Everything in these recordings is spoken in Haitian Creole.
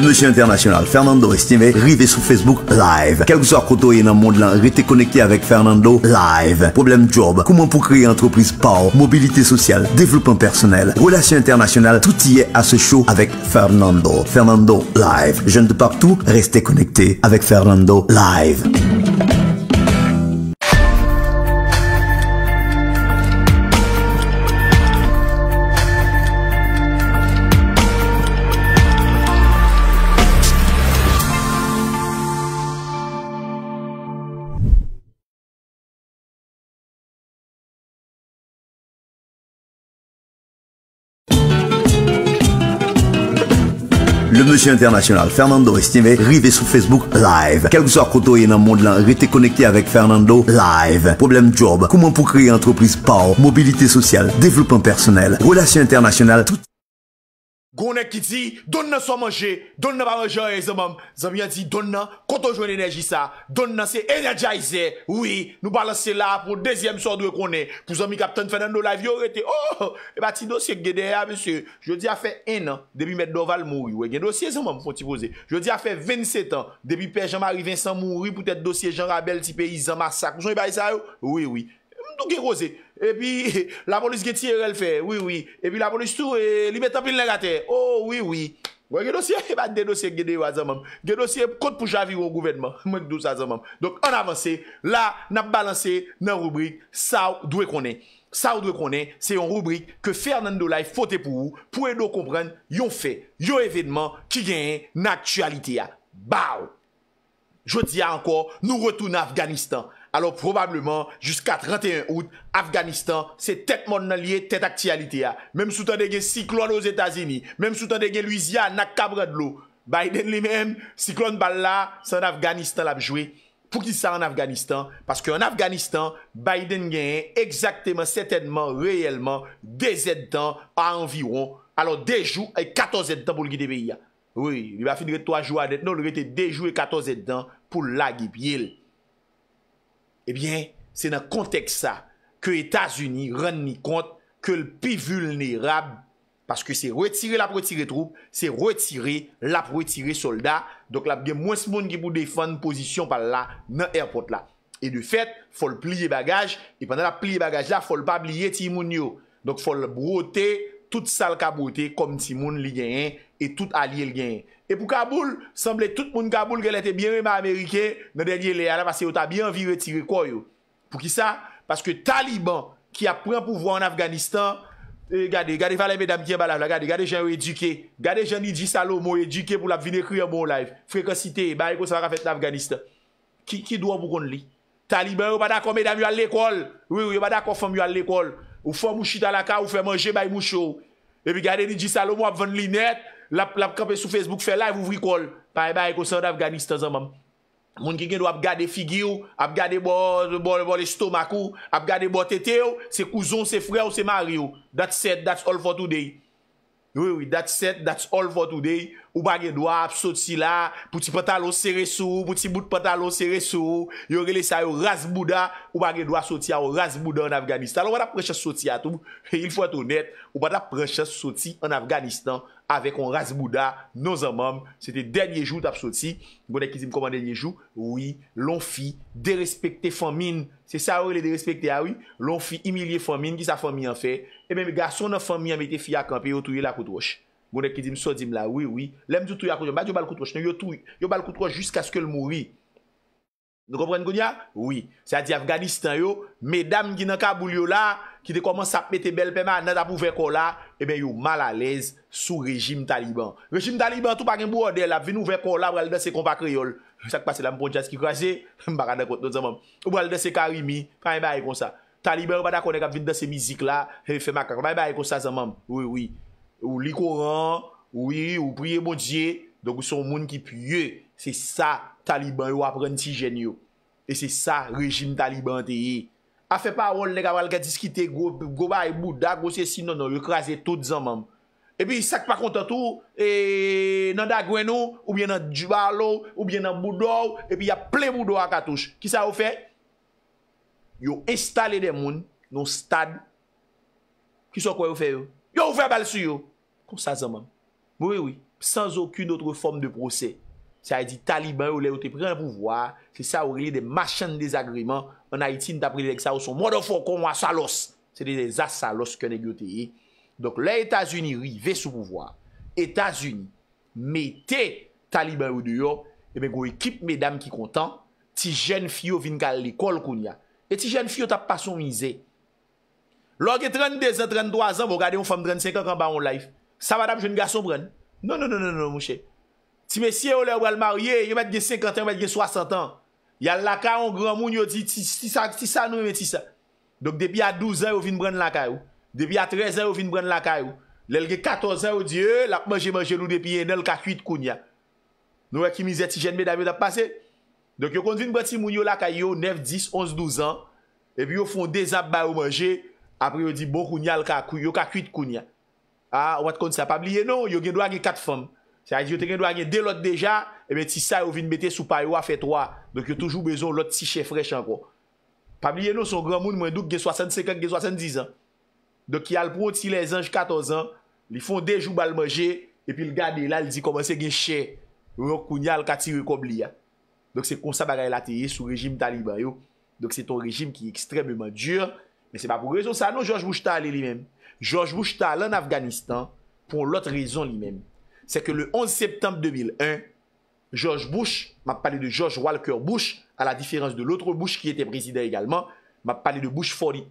Le monsieur international Fernando estimé, rive sur Facebook live. Quel que soit côté dans le monde là, restez connecté avec Fernando live. Problème job, comment pour créer entreprise power, mobilité sociale, développement personnel, relations internationales, tout y est à ce show avec Fernando. Fernando live. Jeunes de partout, restez connecté avec Fernando live. le monsieur international Fernando Estimé, rivé sur Facebook live. Quel que soit côté dans le monde là, restez connecté avec Fernando live. Problème job, comment pour créer entreprise power, mobilité sociale, développement personnel, relations internationales, tout Gounen ki di, donnen sa manje, donnen pa manje an e eh, zanman, zanmen ya di donnen, koto jwen enerji sa, donnen se enerjize, oui, nou balanse la pou dezyenm sa dwe konen, pou zanmen kapten fè nan nou la vyo rete, oh, e pati dosye gede ya, monsye, jodi a fè en an, debi Meddoval mouri, wè, gen dosye zanman pou fò ti pose, jodi a fè 27 an, debi pe Jean-Marie Vincent mouri, pou tèt dosye Jean Rabel, ti pe Izan Massac, mouson yi bayi sa yo, oui, oui, tout qui rosé. Et puis, la police qui tire, elle fait, oui, oui. Et puis, la police tout, elle met en pile la Oh, oui, oui. il y a des dossiers qui sont des dossiers contre pour au gouvernement. Donc, on avance. Là, on a balancé dans rubrique, ça, d'où qu'on est. Ça, c'est une rubrique que Fernando Live faute pour vous, pour aider comprendre, yon fait, yon événement qui gagne une actualité. Bao! Je dis encore, nous retournons Afghanistan. Alors probablement, jusqu'a 31 août, Afganistan se tet mod nan liye tet aktialite ya. Mem sou tan dege Cyclone o Zetazini, mem sou tan dege Luizia na Kabredlo. Biden li men, Cyclone bal la, san Afganistan non, la jwe. Pou ki sa an Afganistan? Paske an Afganistan, Biden genye exakteman, setenman, reyelman, de zet dan anviron. Alors dejou e 14 zet dan pou li gitebe ya. Oui, li va finire to a jwa det, nou li rete dejou e 14 zet dan pou la gip yil. Ebyen, eh se nan kontek sa, ke Etasuni ren ni kont, ke l pi vulnerab, paske se retire la pou etire troupe, se retire la pou etire soldat, dok la biye mwen se moun ki pou defan posisyon pal la nan airport la. E du fet, fol pliye bagaj, e pandan la pliye bagaj la, fol pa pliye ti moun yo. Dok fol brote, tout sal ka brote, kom ti moun li genyen, et tout allié le gain Et pour Kaboul, semblait tout le monde Kaboul qu'elle était bien aimé américain dans dernier les là parce que t'a bien envie de retirer quoi yo. Pour qui ça Parce que Taliban qui a pris pouvoir en Afghanistan, eh, regardez, regardez Valérie mesdames qui en balade, regardez, regardez gens éduqués, regardez gens dit Salomo éduqué pour la venir écrire bon live. Fréquence bah écoute ça va faire l'Afghanistan. Qui qui doit pour qu'on Taliban, ou pas d'accord, mesdames, à l'école. Oui, oui, pas d'accord, femme, à l'école. Ou femme, ou dans la ka, ou fait manger, bah, moucho. Et puis, regardez, dit Salomo, a vendre l'inette. Lap kapè sou Facebook, fè live, ouvri kol. Paye baye kon sa yon Afganistan zan mam. Moun ki gen do ap gade figi ou, ap gade bo le stomak ou, ap gade bo tete ou, se kouzon, se fre ou, se marri ou. That's it, that's all for today. Oui, oui, that's it, that's all for today. Ou bagè do ap soti la, pouti patalon seresou, pouti bout patalon seresou, yon relè sa yo razbouda, ou bagè do ap soti ya yo razbouda an Afganistan. Alò wad ap preche soti ya toum, il fwa tou net, ou bagè preche soti an Afganistan, AVEK ON RASBOUDA NOS AMAM SETE DERNYE JOU TAP SOTI BOUDEK KIZIM KOMAN DERNYE JOU OUI LON FI DERESPEKTE FOMIN SE SA OLE DERESPEKTE A ah OUI LON FI IMILYE FOMIN GIZA FOMIN AN FE E MEME GASON AN FOMIN AN METE FI AKAMPE YO TOUYE LA KOUTROUCHE BOUDEK KIZIM SOUDIM LA OUI OUI LEM DOU TOUYE AKOUCHE BAT YO BAL KOUTROUCHE YO BAL KOUTROUCHE JUSKA SKEL MOU OUI NO KOPREN GONYA OUI SA DI AFGANISTAN O M ki te koman sa pete bel pèman anad ap ouve kola, e eh ben yo mal alez sou rejim taliban. Rejim taliban tou pa gen bou ode, la vin ouve kola, bral de se kompa kreyol, sak pase la mpon chas ki krasi, mbara de kote, ou bral de se karimi, kwa mwen ba ekon sa. Taliban ou pa da konen kap vin de se mizik la, he fe makar, kwa mwen ba ekon sa zanman, ou li koran, ou priye moun diye, donkou son moun ki pye, se sa taliban yo apren ti jen yo. E se sa rejim taliban te ye. A fe pa wol nega wal gati diskite, goba e bouda, gosye sinonon, yo non, krasi tout zanman. E pi sak pa kontan tou, e, nan da grenou, ou bien nan djubalo, ou bien nan boudou, e pi ya ple boudou akatouj. Ki sa ou fe? Yo installe den moun, non stad, ki sa kwa yo fe yo? Yo ou fe bal su yo? Kon sa zanman. Mwewi, sans okun outre form de brosey. Sa e di taliban ou le ou te pren pouvoar. Se sa ou re de machan desagreman. An Haiti nou ta prele ek sa ou son. Mwadou fokou mwa salos. Se de de za salos kene gyo te ye. Donk le Etasuni rive sou pouvoar. Etasuni. Mete taliban ou de yo. Ebe go ekip medam ki kontan. Ti jen fiyo vin kal li kol koun ya. E ti jen fiyo tap pa son mize. Lò ki 32 an, 33 an. Vou gade yon fam 35 an kan ba yon life. Sa madame jen gaso bren. Non, non, non, non, non, mouche. Ti mesye yo le ou el marye, yo metge 50 an, yo metge 60 an. Yal laka an gran moun yo di, ti sa nou e meti sa. Dok depi a 12 an yo vin bren laka yo. Depi a 13 an yo vin bren laka yo. Lelge 14 an yo di, eh, lak manje manje loun depi enel kakuit koun ya. Nou e ki mizet si jenme dame dap pase. Dok yo kont vin bren ti moun yo laka yo, 9, 10, 11, 12 an. E pi yo fon dezap ba yo manje. Apre yo di, bo koun ya laka kou, yo kakuit koun ya. A, ah, wate kont sa pabliye nou, yo genwa ge kat fombe. Se a di yo te gen do a gen de lot deja, ebe eh ti sa yo vin mette sou paywa fe 3. Dok yo toujou bezon lot si che frech anko. Pam liye nou son gran moun mwen douk gen 65 gen 70 an. Dok ki al prouti si les anj 14 an, li fon de jou balmeje, epi l gade la li di komanse gen che, ron kounyal kati rekobli ya. Dok se konsa bagay la teye sou rejim taliban yo. Dok se ton rejim ki ekstremement dure, men se pa pou rezon sa non George Bouchetal li li men. George Bouchetal an Afganistan pou lot rezon li men. c'est que le 11 septembre 2001, George Bush, m'a parlé de George Walker Bush, à la différence de l'autre Bush qui était président également, m'a parlé de Bush 40,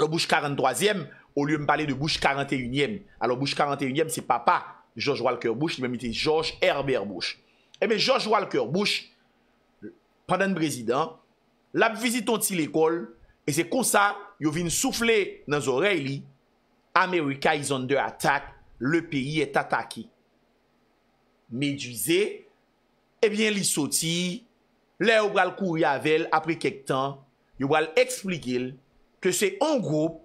le 43e, au lieu de me parler de Bush 41e. Alors Bush 41e, c'est papa George Walker Bush, il m'a mis George Herbert Bush. Eh bien, George Walker Bush, pendant le président, l'a visite visité l'école, et c'est comme ça, il vient souffler dans les oreilles, America is under attack, le pays est attaqué. Meduize, ebyen eh li soti, le ou bral kou yavel apre kek tan, yo bral eksplikil ke se on goup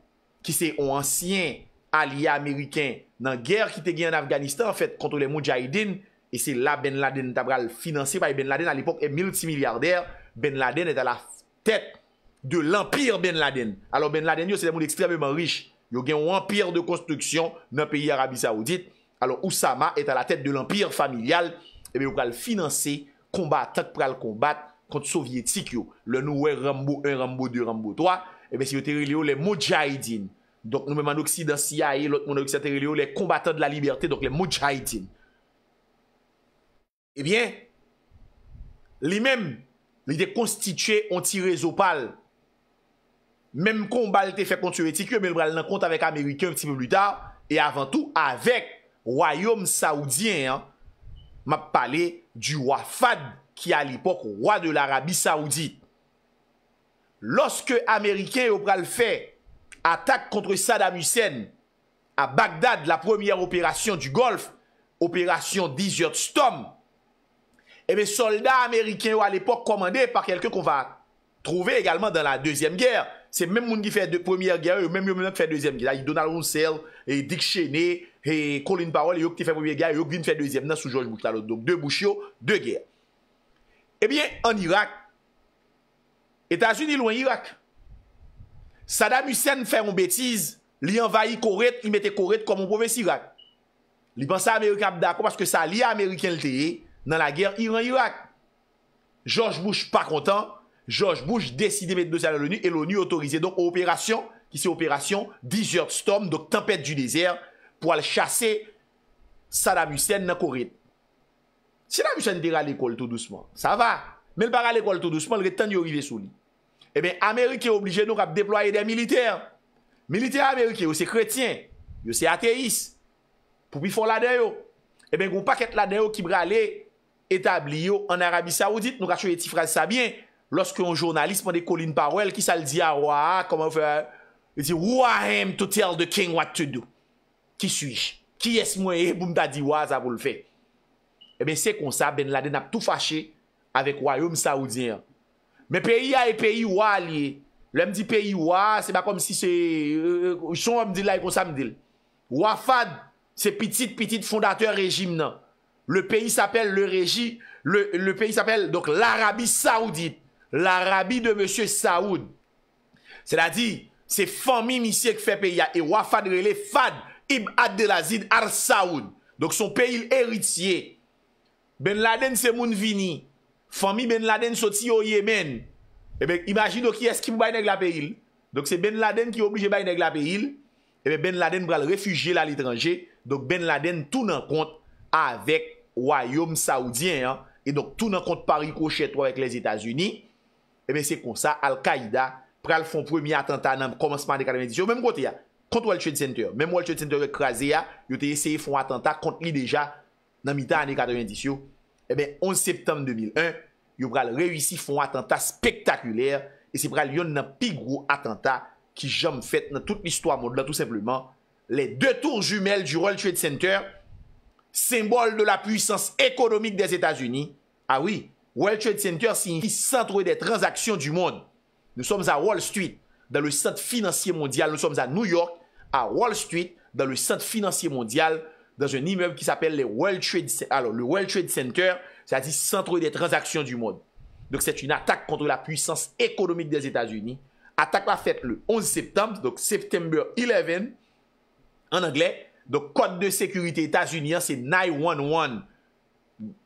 ki se on ansyen alia Ameriken nan ger ki te gen an Afganistan, en fet, kontre le moun djaidin, e se la Ben Laden ta bral finanse pa e Ben Laden al epok e mil ti milyarder, Ben Laden et a la ftet de l'empire Ben Laden. Alors Ben Laden yo se de moun ekstremement riche, yo gen ou empire de konstruksyon nan peyi Arabi Saoudite, Alors Oussama et a la tete de l'empire familial Ebe ou pral finanse Kombatak pral kombat kont sovietik yo Le nouwe Rambo 1, Rambo 2, Rambo 3 Ebe eh si yo terili yo le Mojahidin Donk nou men man oksidansi yae On oksidansi terili yo le kombatak de la liberté Donk eh le Mojahidin Ebyen Li men Li de konstituye anti-rezo pal Mem kombat te fe kont sovietik yo Ebe ou pral nan kont avek Amerike Un pti pou blu ta E avantou avek royaume saoudien, hein. m'a parlé du roi Fad, qui à l'époque roi de l'Arabie saoudite. Lorsque Américains ont fait attaque contre Saddam Hussein à Bagdad, la première opération du Golfe, opération Desert Storm, et eh mes soldats américains à l'époque commandés par quelqu'un qu'on va trouver également dans la Deuxième Guerre, Se mèm moun ki fè premier gère, yo mèm yo mèm fè deuxième gère. Yè Donald Ronsel, yè Dick Cheney, yè Colin Powell, yo k te fè premier gère, yo k vin fè deuxième. Nan sou George Bush la lò. Donk, de bouche yo, de gère. Ebyen, eh an Irak, Etats-Unis lwen Irak. Saddam Hussein fè yon bètise, li envayi Koret, li mette Koret kòm yon profesi Irak. Li pansa Amerikap d'akon, paske sa li Ameriken lteye, nan la gère yon Irak. George Bush pa kontan, nan, George Bush décidé de mettre dossier à l'ONU et l'ONU autorisé donc opération qui c'est opération Desert Storm, donc tempête du désert, pour aller chasser Saddam Hussein dans Corée. Saddam Hussein était à l'école tout doucement, ça va. Mais il pas à l'école tout doucement, il est temps arriver sous lui. Eh bien, l'Amérique est obligée de déployer des militaires. Militaires américains, c'est chrétiens, c'est athéistes. Pour qu'ils font la dedans Eh bien, il y a un paquet là qui aller établi en Arabie Saoudite. Nous avons une petite phrase ça bien. Lorske yon jounalist mwen de kolin parwel, ki sa l di a waa, koman fè, yon si, waa hem to tell the king what to do. Ki suj? Ki es mwen e, boum ta di waa, sa vou l fè. Emen se kon sa, ben la den ap tou fache, avek waa yon saoudien. Men peyi a e peyi waa liye, lèm di peyi waa, se ba kom si se, euh, euh, son wame di la e kon sa me dil. Waa fad, se pitit pitit fondateur rejim nan. Le peyi sa pèl le reji, le peyi sa pèl, donk l'Arabi saoudit. l'Arabi de Monsie Saoud, sè la di, se fami misye k fepe ya, e wafad rele fad, im ad de la zid ar Saoud, donk son peyil eritye, Ben Laden se moun vini, fami Ben Laden soti yo Yemen, ebek eh imajido ki esk im bayne g la peyil, donk se Ben Laden ki obli je bayne g la peyil, ebek eh Ben Laden bral refugye la l'itranje, donk Ben Laden tou nan kont, avek wayom Saoudien, e donk tou nan kont Paris-Crochet 3, avek les Etats-Unis, Emen eh se konsa, Al-Qaida pral fon premye attentat nan komanseman ane katermen disyo, menm kote ya, kont World Trade Center. Menm World Trade Center ekraze ya, yote yeseye fon attentat kont li deja nan mitan ane katermen disyo. Emen eh 11 septem 2001, yop pral rewisi fon attentat spektakulèr, e se pral yon nan pigrou attentat ki jom fèt nan tout l'histoire moudla tout simplement, le de tour jumel du World Trade Center, sembol de la puissance ekonomik des Etats-Unis, a ah wii. World Trade Center signifie centre des transactions du monde. Nous sommes à Wall Street, dans le centre financier mondial. Nous sommes à New York, à Wall Street, dans le centre financier mondial, dans un immeuble qui s'appelle le World Trade, Center. alors, le World Trade Center, c'est-à-dire centre des transactions du monde. Donc c'est une attaque contre la puissance économique des États-Unis. Attaque la faite le 11 septembre, donc September 11, en anglais. Donc code de sécurité états-unien, c'est 911.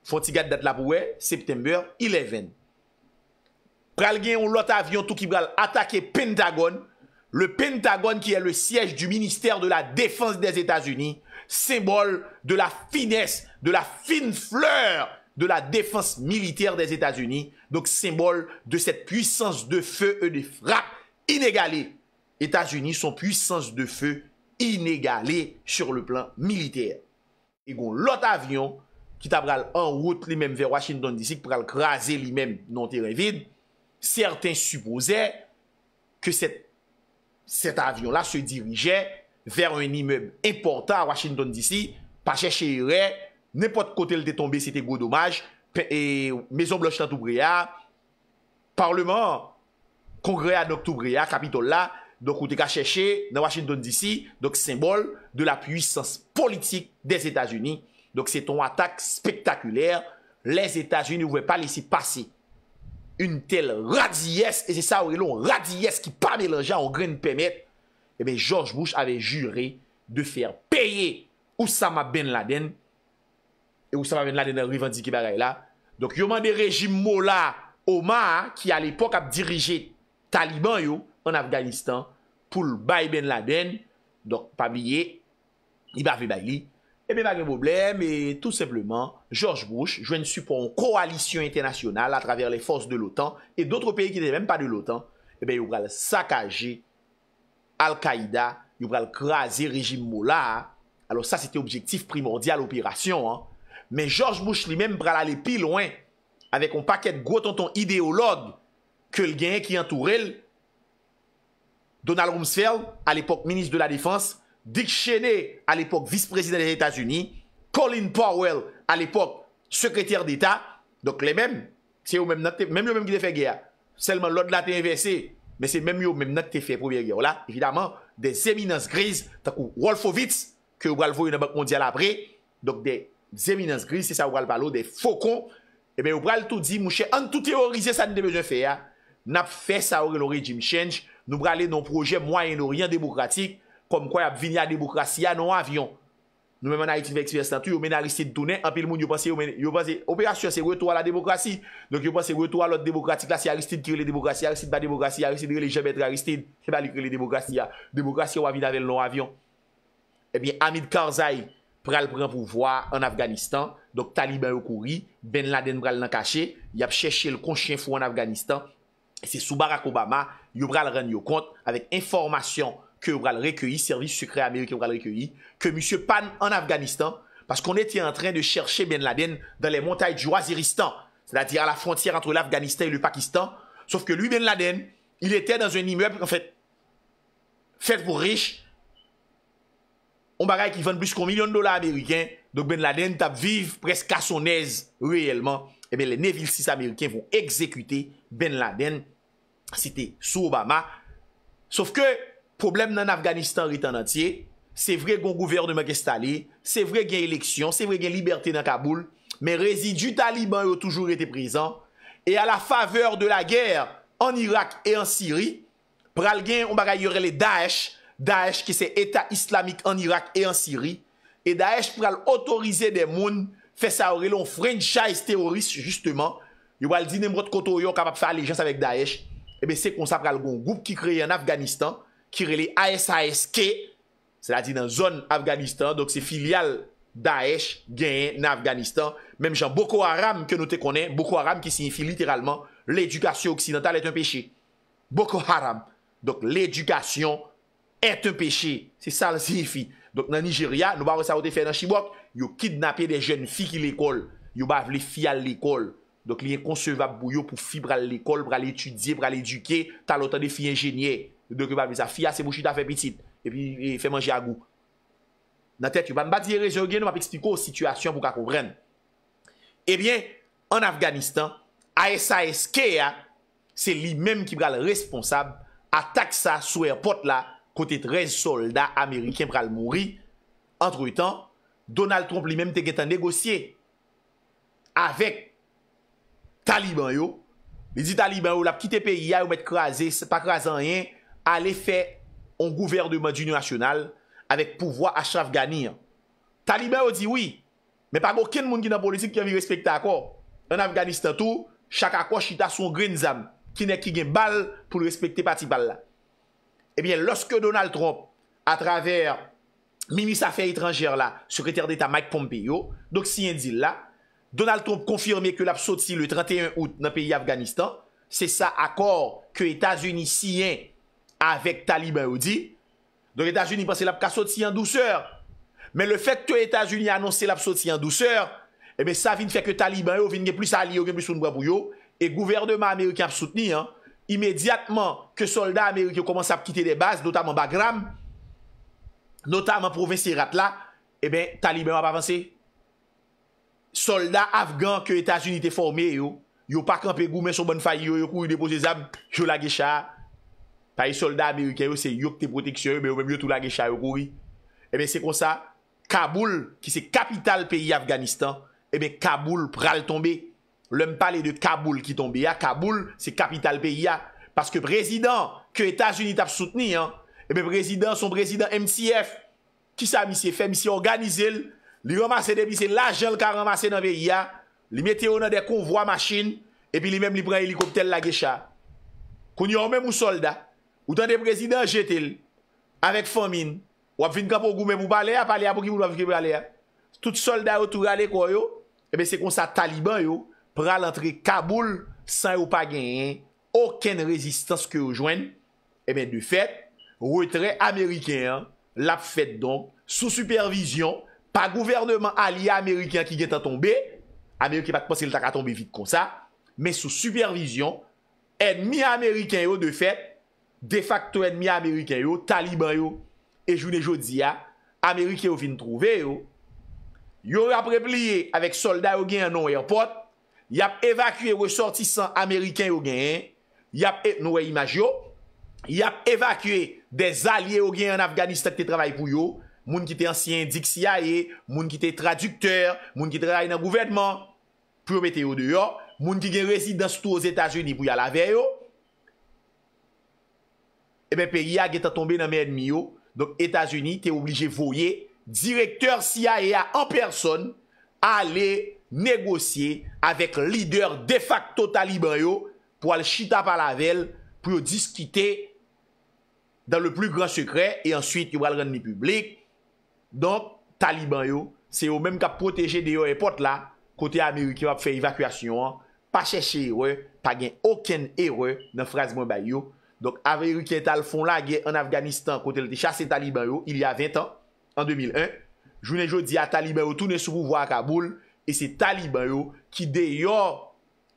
Fonsi gade dat la pouè, september 11. Pral gen yon lot avyon tou ki bral atake Pentagon. Le Pentagon ki e le sièj du Ministère de la Défense des Etats-Unis. Sembol de la finesse, de la fine fleur de la défense militaire des Etats-Unis. Dok sembol de set puissance de feu e de frappe inégalée. Etats-Unis son puissance de feu inégalée sur le plan militaire. Yon lot avyon tou. ki tabral an wout li menm ve Washington DC, pou kal graze li menm nan terren vide, serten supose ke set avyon la se dirije ver un imeub eporta a Washington DC, pa chèche irè, nepot kote l te tombe, se te gwo domaj, mezon bloch la Toubriya, parlement, kongre a Nouk Toubriya, kapitol la, nouk ou te ka chèche nan Washington DC, nouk sembol de la puissance politik des Etats-Unis, Donk se ton atak spektakulèr. Les Etats-Unis nou ve pa lisi pase. Un tel radies. E se sa ou elon radies ki pa me le jan ou gren eh pemet. Ebe George Bush ave jure de fer peye Oussama Ben Laden. E Oussama Ben Laden a rivandiki bagay la. Donk yo man de rejim Mola Omar. Ki al epok ap dirije Taliban yo an Afganistan. Poul bay Ben Laden. Donk pa miye. Iba ve bay li. Ebe eh magre boblem, e tout sepleman, George Bush jwen su pou an koalisyon internasyonal a traver le fos de l'OTAN, e d'otre peyi ki te menm pa de l'OTAN, ebe eh yo bral sakaje Al-Qaida, yo bral krasi rejim Moula. Alors sa, se te objektif primordial operasyon. Men George Bush li menm bral ale pi loin, avek an paket gwo tonton ideolog ke l genye ki entourel. Donald Rumsfeld, al epok minist de la defanse, Dick Cheney, a l'epok vice-president des Etats-Unis, Colin Powell, a l'epok sekretier d'Etat, dok lè mèm, mèm yo mèm ki te fè gè ya, selman lòd la TNVC, mèm yo mèm ki te fè Pouviè Gè, ou la, evidamant, de zeminans griz, takou Rolfovitz, ke ou bral vou yon abakondi al apre, dok de zeminans griz, se sa ou bral balo, de Faucon, e eh mèm ou bral tout di, mouchè, an tout teorize sa ni te bejè fè ya, nap fè sa ou re lor rejim chenj, nou bral lè non projè kom kwa ap vini a demokrasi a non avyon. Nou men mwen a iti vek si yon stantou, yo men a risit tounen, anpe l moun yo panse, yo panse, operasyon se wotou a la demokrasi, donk yo panse wotou a lot demokrasi, klasi a risit kirele demokrasi, a risit pa demokrasi, a risit kirele jemetre a risit, se bali kirele demokrasi a, demokrasi wavid avel non avyon. Ebyen eh Amid Karzai, pral pran pouvoi an Afganistan, donk Taliban yo kouri, Ben Laden pral nan kache, yap cheshe l konchien fou an Af que vous allez service secret américain vous recueilli que monsieur Pan en Afghanistan, parce qu'on était en train de chercher Ben Laden dans les montagnes du Waziristan, c'est-à-dire à la frontière entre l'Afghanistan et le Pakistan, sauf que lui, Ben Laden, il était dans un immeuble, en fait, fait pour riches, on bagaille qui vend plus qu'un million de dollars américains, donc Ben Laden tape vive presque à son aise réellement, et eh bien les Neville 6 américains vont exécuter Ben Laden, c'était sous Obama, sauf que problem nan Afganistan riten nantye, se vre gen gouverne magestali, se vre gen eleksyon, se vre gen liberté nan Kaboul, men rezidu Taliban yo toujou rete prizan, e a la faveur de la ger en Irak e en Siri, pral gen, on bagay yorele Daesh, Daesh ki se eta islamik en Irak e en Siri, e Daesh pral otorize den moun, fese a ori lon franchise terorist justement, yo waldi nem rot koto yon kapap faye lejans avek Daesh, e bese kon sa pral goun goup ki kreye an Afganistan, Kirele ASASK Sela di nan zon Afganistan Dok se filial Daesh Genye nan Afganistan Mem jan Boko Haram ke nou te konen Boko Haram ki se yon fi literalman L'edukasyon oksidental et un peche Boko Haram Dok l'edukasyon et un peche Se sal se yon fi Dok nan Nigeria Yon kidnapye den jen fi ki l'ekol Yon bav le fi al l'ekol Dok li yon konsevab bou yo pou fi pral l'ekol Pral l'etudye, pral l'eduke Talotan de fi enjenyei Fiya se mouchi ta fe pitit E pi e fe manji a gou Nan tet, yu ban bati rezyon gen Nou map ekspliko situasyon pou kakou ren Ebyen, an Afganistan A.S.A.S.K. ya Se li menm ki pral responsab Atak sa sou er pot la Kote trez soldat Ameriken pral mori Antre yu tan Donald Trump li menm te gen tan negosye Awek Taliban yo Li di Taliban yo la pkite peyi ya Ou met krasen, pa krasen yen a l'effet an gouvernement d'Union Nationale avèk pouvoi achraf gani. Taliban ou di wè, mè pa gò ken moun ki nan politik ki an vi respekta akò, an Afganistan tou, chak akò chita son grenzam, ki ne ki gen bal pou le respekte pati bal la. Ebyen, eh lòske Donald Trump a traver mimis a fè itranjèr la, sekretèr d'Etat Mike Pompeyo, donk si yon dil la, Donald Trump konfirme ke la psoti le 31 out nan peyi Afganistan, se sa akò ke Etats-Unis si yon avèk taliban ou di. Donk Etat-Unis panse la pou ka soti an dou sèr. Men le fèk tou Etat-Unis anonsè la pou soti an dou sèr, e eh ben sa vin fèk taliban ou vin gen plus ali ou gen plus ou n wabou yo, e gouvernement Amerik ap soutenir, imediatman ke soldat Amerik yo komanse ap kite de base, notamen Bagram, notamen Provinci Ratla, e eh ben taliban wap avanse. Soldat Afgan ke Etat-Unis te forme yo, yo pa kampè gou men sou bon fay yo, yo kou yon depo zizab, yo la gecha a, Ta yi soldat be yu kè yu se yuk te proteksyon yu, be yu mè mè yu tou la gecha yu kouwi. E bè se kon sa, Kaboul ki se kapital peyi Afganistan, e bè Kaboul pral tombe. Lèm pale de Kaboul ki tombe ya, Kaboul se kapital peyi ya. Paske prezident, kè Etat-Unis tap souteni, e bè prezident, son prezident MCF, ki sa mi se fè, mi se organize l, li remase de pi se l ajen l ka remase nan peyi ya, li meteo nan de konvoi machine, e pi li mèm li pren helikoptèl la gecha. Kon yon mè mou soldat, Ou tan de prezident jetel Awek fomin Ou ap fin kapo goume pou pale a Pali a pou ki mou la fike pale a Tout soldat ou tou gale kwa yo Ebe se kon sa taliban yo Pra lantre Kaboul San ou pa genyen Aken rezistans ke ou jwen Ebe de fet Ou etre Ameriken Lap fet don Sou supervision Pa gouvernement alia Ameriken Ki gen ta tombe Ameriken pa te pense El tak a tombe vit kon sa Men sou supervision Enmi Ameriken yo de fet Defakto enmi Ameriken yo, Taliban yo E joun e joudi ya Ameriken yo fin trouve yo Yo rap repliye avek soldat yo gen Anon airport Yap evakwe wesortisan Ameriken yo gen Yap etnouwe imaj yo Yap evakwe Dez alye yo gen an Afganistak te travay pou yo Moun ki te ansyen diksiya ye Moun ki te tradukter Moun ki te ray nan gouvedman Moun ki gen rezidans Soutou os Etasyeni pou ya lave yo ebe eh pe ya ge ta tombe nan menmi yo, donk Etasuni, te oublije voye, direktor CIA en person, ale negosye avek lider de facto taliban yo, pou al chita pa la vel, pou yo diskite dan le plu gran sekre, e answit yo al rende ni publik, donk taliban yo, se yo menm ka proteje de yo epot la, kote Ameri ki wap fe evakuasyon, pa chese yoy, pa gen oken eroy nan fraz mwen bay yo, Donk averi ki ental fon la gen an Afganistan kote le te chase taliban yo il ya 20 an, an 2001. Jounen jodi a taliban yo toune sou mouvo a Kaboul. E se taliban yo ki de yon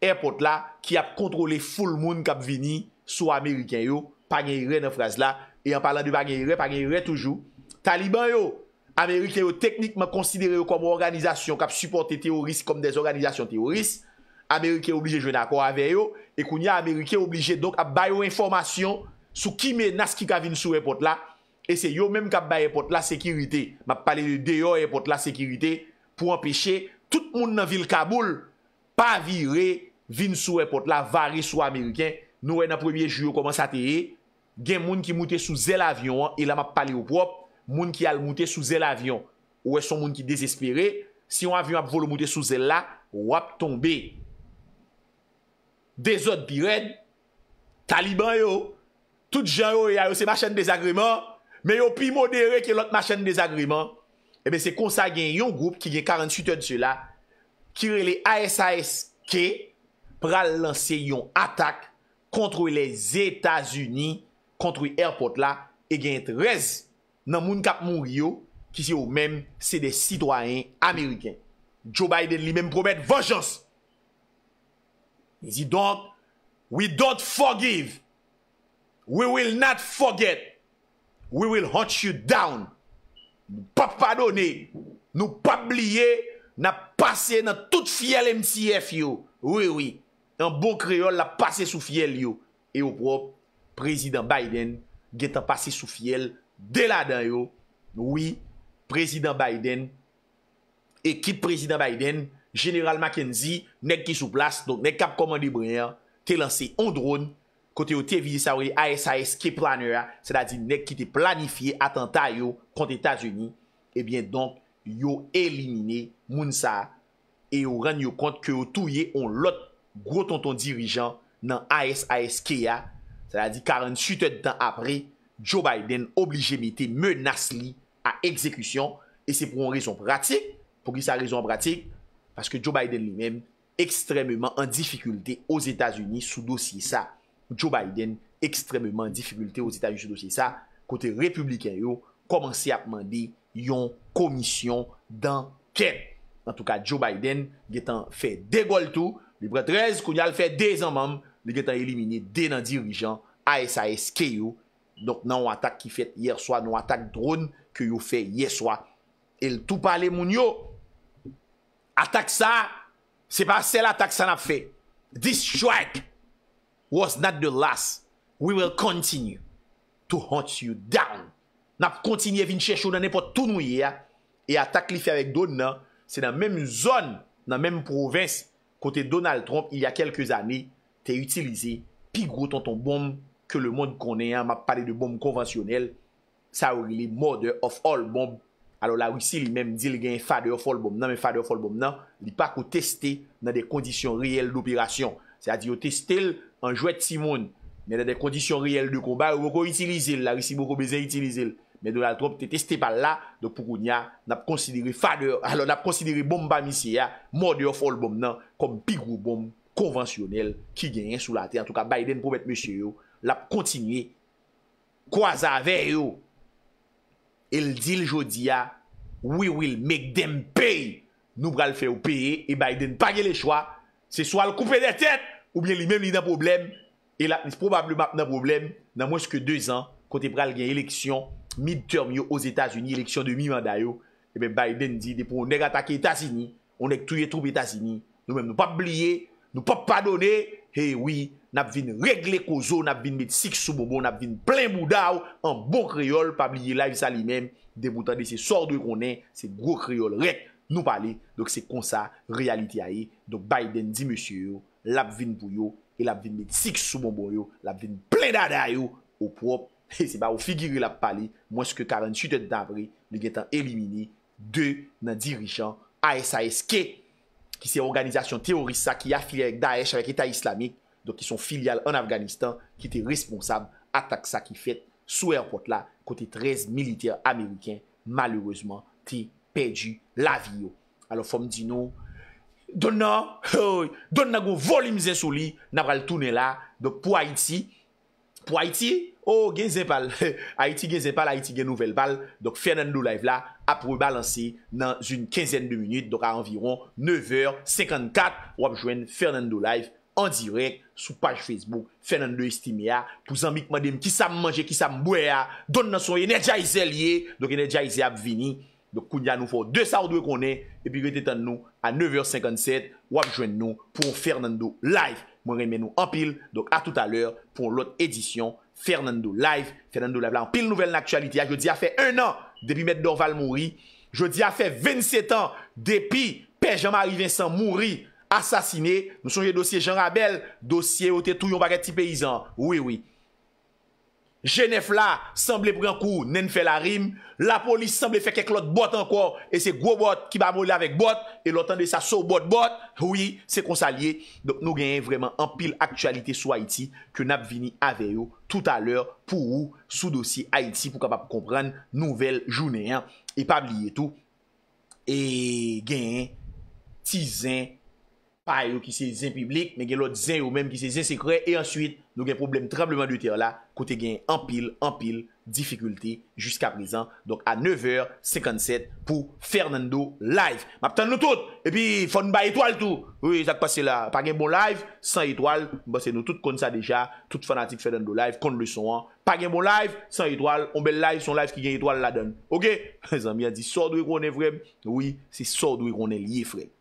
airport la ki ap kontrole ful moun kap vini sou amerikyan yo. Pagye yire nan fraz la. E an palan de pagye yire, pagye yire toujou. Taliban yo, amerikyan yo teknikman konsidere yo kom organizasyon kap supporte teoris kom des organizasyon teoris. Amerike oblije, jwe dako aveyo E kounye Amerike oblije Donk ap bayo informasyon Sou kime naski ka vin sou repot la E se yo menm kap baye pot la sekirite Map pale deyo repot la sekirite Pou empeshe Tout moun nan vil Kaboul Pa vire vin sou repot la Vari sou Amerike Nouwe nan premye ju yo koman sa teye Gen moun ki moute sou zel avyon E la map pale yo prop Moun ki al moute sou zel avyon Ouwe son moun ki desespere Si yon avyon ap volo moute sou zel la Ouwe ap tombe Dezot bired, taliban yo, tout jan yo, ya yo se machen desagriman, me yo pi modere ke lot machen desagriman, ebe eh se konsa gen yon group ki gen 48 an sou la, kire le ASAS ke pral lanse yon atak kontre les Etats-Unis, kontre airport la, e gen 13 nan moun kap moun yo, ki se ou men se de sitwaen Ameriken. Joe Biden li men promet vajans! Ni zi donk, we don't forgive, we will not forget, we will hunt you down. Nou pa padone, nou pa bliye, na pase nan tout fiel MCF yo. Oui, oui, an bon kreol la pase sou fiel yo. E yo pro, prezident Biden, get a pase sou fiel delada yo. Oui, prezident Biden, ekip prezident Biden, General Mackenzie, nek ki sou plas, donk nek kap komande brenyan, te lanse yon droun, kote yo te vize sawe AS-AS ke plane ya, se da di nek ki te planifiye atantay yo kont Etats-Unis, ebyen eh donk yo elimine Mounsa e yo ranyo kont ke yo touye yon lot gros tonton dirijan nan AS-AS ke ya, se da di karan sutet dan apre, Joe Biden oblige mi te menas li a ekzekusyon, e se pou yon rezon pratik, pou ki sa rezon pratik, Paske Joe Biden li mèm ekstremèman an difikultè os Etats-Unis sou dosye sa. Joe Biden ekstremèman an difikultè os Etats-Unis sou dosye sa. Kote republikan yo, komanse ap mandi yon komisyon dan ken. Nan tout ka, Joe Biden getan fè degol tou. Libre 13, koun yal fè dezen mam. Le getan elimine den an dirijan ASASK yo. Donk nan yon atak ki fèt yerswa, nan yon atak droun ke yo fè yerswa. El tou pale moun yo! Atak sa, se pa sel atak sa nap fe. This strike was not the last. We will continue to hunt you down. Nap kontinye vin chèchou nanè po tout nou yè. E atak li fe avèk don nan, se nan mèm zon, nan mèm provins, kote Donald Trump, il y a kelke zanè, te utilize pigot an ton bomb ke le mod konè, ma pale de bomb konvensyonel. Sa ou li morde of all bomb. alo la risi li menm di li gen fade yo folbom nan, men fade yo folbom nan, li pa kou testi nan de kondisyon reyel d'opirasyon. Se a di yo testi l en jwet si moun, men nan de kondisyon reyel d'okomba, yo moko itilize l, la risi moko beze itilize l. Men do la tromp te testi pal la, do poukoun ya nap konsidiri fade yo, alo nap konsidiri bomba misi ya, morde yo folbom nan, kom pigou bomb konwansyonel ki gen yon sou la te. En tout ka Biden pou bete mèche yo, lap kontinye kwa zave yo, El di l jodia, we will make them pay. Nou pral fe ou peye, e Biden pa ge le chwa. Se swa l koupe de tet, ou bie li men li nan problem. E la, li sprobable map nan problem, nan mweske 2 an, kote pral gen eleksyon mid term yo oz Etats-Uni, eleksyon de mi mandayo. E ben Biden di, depo ou neg atake Etats-Uni, ou neg tuye troube Etats-Uni. Nou men nou pap bliye, nou pap padone, Ewi, nap vin regle kozo, nap vin met sik sou bonbon, nap vin plen mouda ou, an bon kreol, pabliye live sa li mem, deboutade se sordou konen, se gro kreol, rek nou pale, dok se konsa reality ae. Dok Biden di mesye yo, lap vin bou yo, e lap vin met sik sou bonbon yo, lap vin plen dada yo, ou prop, e se ba ou figiri lap pale, mweske 48 et davre, le getan elimine de nan dirijan ASASK. ki se organizasyon teorisa ki ya filial ek Daesh, ek Eta Islamik, ki son filial an Afganistan, ki te responsab atak sa ki fet sou airport la kote 13 militer Ameriken malouzman te pedju la vi yo. Alou fom di nou, don nan don nan go volimze sou li nan pral toune la, do pou Haiti pou Haiti O oh, gen zepal, ha iti gen zepal, ha iti gen nouvel bal. Dok Fernando live la ap rou balansi nan zune kenzen de minute. Dok a environ 9h54 wap jwen Fernando live en direk sou page Facebook. Fernando estime ya pou zanmik madem ki sa m manje, ki sa m mwe ya. Don nan soye ne dja izel ye. Dok ne dja izel ap vini. Dok kounya nou fò de sa ou dwe konen. E pi gwen te tan nou a 9h57 wap jwen nou pou Fernando live. Mwen remen nou apil. Dok a tout aler pou lout edisyon. Fernando live, Fernando la blan, pil nouvel n'aktualite ya, ah, je di a fe 1 an depi Meddorval mouri, je di a fe 27 an depi Pejama Ari Vincent mouri, asasine, nou son je dosye Jean Rabel, dosye ote tou yon bagati peyizan, oui oui. Genèf la, semblè pre an kou, nen fè la rim, la polis semblè fè kèk lòt bot an kò, e se gwo bot ki ba molè avèk bot, e lòt an de sa sou bot bot, oui, se konsalye, nou genyen vreman an pil aktualite sou Haiti, ke nap vini aveyo tout alèr pou ou sou dosi Haiti, pou kapap kompran nouvel jounen, e pabli etou, e genyen, tizèn, Pare yo ki se zin publik, men gen lòt zin yo menm ki se zin sekre, e answit nou gen problem trembleman de ter la, kote gen empil, empil, difikulti, jiska prezan, donk a 9h57 pou Fernando live. Mapten nou tout, e pi fon ba etoal tou, oui, zat pase la, pa gen bon live, san bon, etoal, basen nou tout kon sa deja, tout fanatik Fernando live, kon le son an, pa gen bon live, san etoal, on bel live, son live ki gen etoal la den, ok? Zan mi a di so dwi kon en vrem, oui, se so dwi kon en liye vrem.